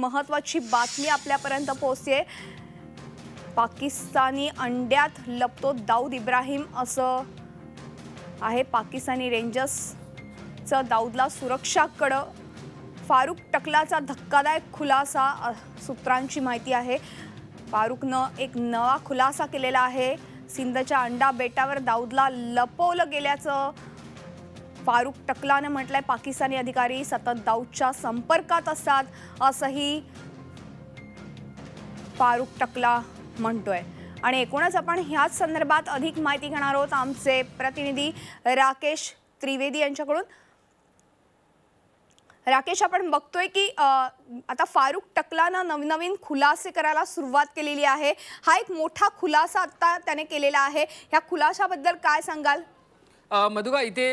महत्वाची बातमी आपल्यापर्यंत पोहोचते पाकिस्तानी अंड्यात लपतो दाऊद इब्राहिम असं आहे पाकिस्तानी रेंजर्सचं दाऊदला सुरक्षाकडं फारुख टकलाचा धक्कादायक खुलासा सूत्रांची माहिती आहे फारुखनं एक नवा खुलासा केलेला आहे सिंधच्या अंडा बेटावर दाऊदला लपवलं गेल्याचं फारुख टकलानं म्हटलंय पाकिस्तानी अधिकारी सतत दाऊदच्या संपर्कात असतात असंही फारूक टकला म्हणतोय आणि एकूणच आपण ह्याच संदर्भात अधिक माहिती घेणार आहोत आमचे प्रतिनिधी राकेश त्रिवेदी यांच्याकडून राकेश आपण बघतोय की आता फारुख टकलानं नवनवीन खुलासे करायला सुरुवात केलेली आहे हा एक मोठा खुलासा आता त्याने केलेला आहे ह्या खुलाशाबद्दल काय सांगाल मधुगा इथे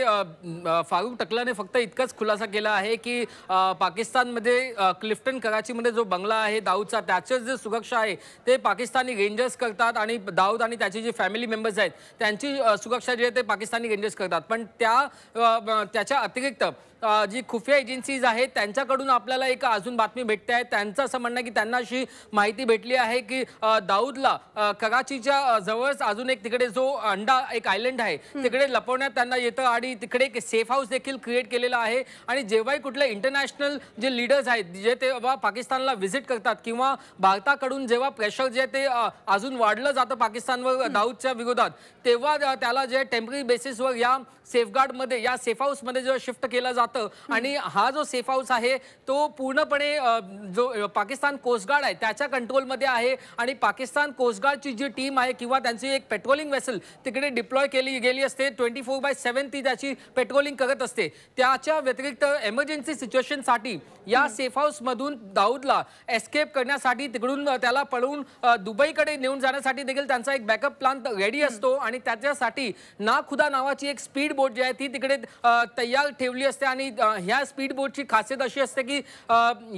फारुख टकलाने फक्त इतकाच खुलासा केला आहे की पाकिस्तानमध्ये क्लिफ्टन कराचीमध्ये जो बंगला आहे दाऊदचा त्याचं जे सुरक्षा आहे ते पाकिस्तानी रेंजर्स करतात आणि दाऊद आणि त्याची जी फॅमिली मेंबर्स आहेत त्यांची सुरक्षा जी आहे ते पाकिस्तानी रेंजर्स करतात पण त्या त्याच्या अतिरिक्त जी खुफिया एजन्सीज आहेत त्यांच्याकडून आपल्याला एक अजून बातमी भेटते आहे त्यांचं असं म्हणणं की त्यांना अशी माहिती भेटली आहे की दाऊदला कराचीच्या जवळच अजून एक तिकडे जो अंडा एक आयलंड आहे तिकडे लपवण्यात त्यांना येतं आणि तिकडे एक सेफ हाऊस देखील क्रिएट केलेला आहे आणि जेव्हाही कुठले इंटरनॅशनल जे लीडर्स आहेत जे तेव्हा पाकिस्तानला व्हिजिट करतात किंवा भारताकडून जेव्हा प्रेशर जे ते अजून वाढलं जातं पाकिस्तानवर दाऊदच्या विरोधात तेव्हा त्याला जे टेम्पररी बेसिसवर या सेफगार्डमध्ये या सेफ हाऊसमध्ये जेव्हा शिफ्ट केला जातं जातं आणि हा जो सेफ हाऊस आहे तो पूर्णपणे जो पाकिस्तान कोस्टगार्ड आहे त्याच्या कंट्रोलमध्ये आहे आणि पाकिस्तान कोस्टगार्डची जी टीम आहे किंवा त्यांची एक पेट्रोलिंग वेसल तिकडे डिप्लॉय केली गेली असते ट्वेंटी फोर बाय सेवन ती त्याची पेट्रोलिंग करत असते त्याच्या व्यतिरिक्त एमर्जन्सी सिच्युएशनसाठी या सेफ हाऊसमधून दाऊदला एस्केप करण्यासाठी तिकडून त्याला पळवून दुबईकडे नेऊन जाण्यासाठी देखील त्यांचा एक बॅकअप प्लान रेडी असतो आणि त्याच्यासाठी खुदा नावाची एक स्पीड बोट जी आहे ती तिकडे तयार ठेवली असते आणि आणि ह्या स्पीड बोटची खासियत अशी असते की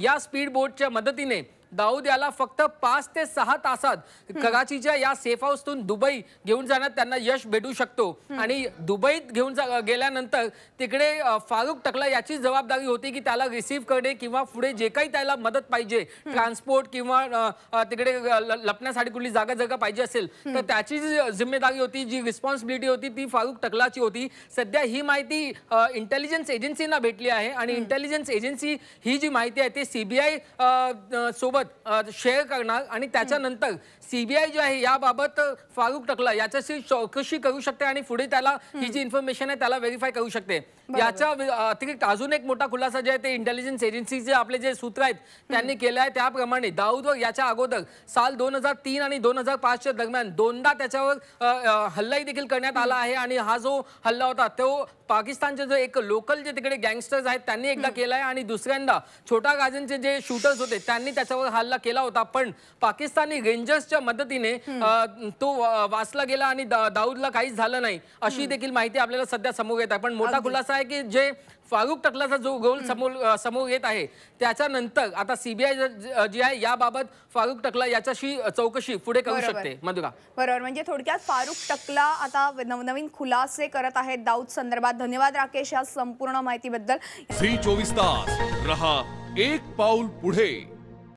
या स्पीड बोटच्या मदतीने दाऊद याला फक्त पाच ते सहा तासात कराचीच्या या सेफ हाऊसतून दुबई घेऊन जाण्यात त्यांना यश भेटू शकतो आणि दुबईत घेऊन गेल्यानंतर तिकडे फारुक टकला याची जबाबदारी होती की त्याला रिसीव्ह करणे किंवा पुढे जे काही त्याला मदत पाहिजे ट्रान्सपोर्ट किंवा तिकडे लपण्यासाठी कुठली जागा जागा पाहिजे असेल तर त्याची जी जिम्मेदारी होती जी रिस्पॉन्सिबिलिटी होती ती फारुक टकलाची होती सध्या ही माहिती इंटेलिजन्स एजन्सीना भेटली आहे आणि इंटेलिजन्स एजन्सी ही जी माहिती आहे ते सीबीआय सोबत सोबत शेअर करणार आणि त्याच्यानंतर सीबीआय जो आहे याबाबत फारुख टकला याच्याशी चौकशी करू शकते आणि पुढे त्याला ही जी इन्फॉर्मेशन आहे त्याला व्हेरीफाय करू शकते याच्या अतिरिक्त अजून एक मोठा खुलासा जे आहे ते इंटेलिजन्स एजन्सीचे आपले जे सूत्र आहेत त्यांनी केलं आहे त्याप्रमाणे दाऊद याच्या अगोदर साल दोन हजार तीन आणि दोन हजार पाचच्या दरम्यान दोनदा त्याच्यावर हल्लाही देखील करण्यात आला आहे आणि हा जो हल्ला होता तो पाकिस्तानचे जो एक लोकल जे तिकडे गँगस्टर्स आहेत त्यांनी एकदा केला आहे आणि दुसऱ्यांदा छोटा गाजनचे जे शूटर्स होते त्यांनी त्याच्यावर हल्ला केला होता पण पाकिस्तानी रेंजर्सच्या मदतीने तो वाचला गेला आणि दाऊदला काहीच झालं नाही अशी देखील माहिती आपल्याला सध्या समोर येत आहे पण मोठा खुलासा आहे की जे फारुख टकलाचा जो गोल समोर समोर येत आहे त्याच्यानंतर आता सीबीआय जी आहे याबाबत फारुख टकला याच्याशी चौकशी पुढे करू शकते मधुरा बरोबर म्हणजे थोडक्यात फारुख टकला आता नवनवीन खुलासे करत आहेत दाऊद संदर्भात धन्यवाद राकेश या संपूर्ण माहितीबद्दल श्री चोवीस तास रहा एक पाऊल पुढे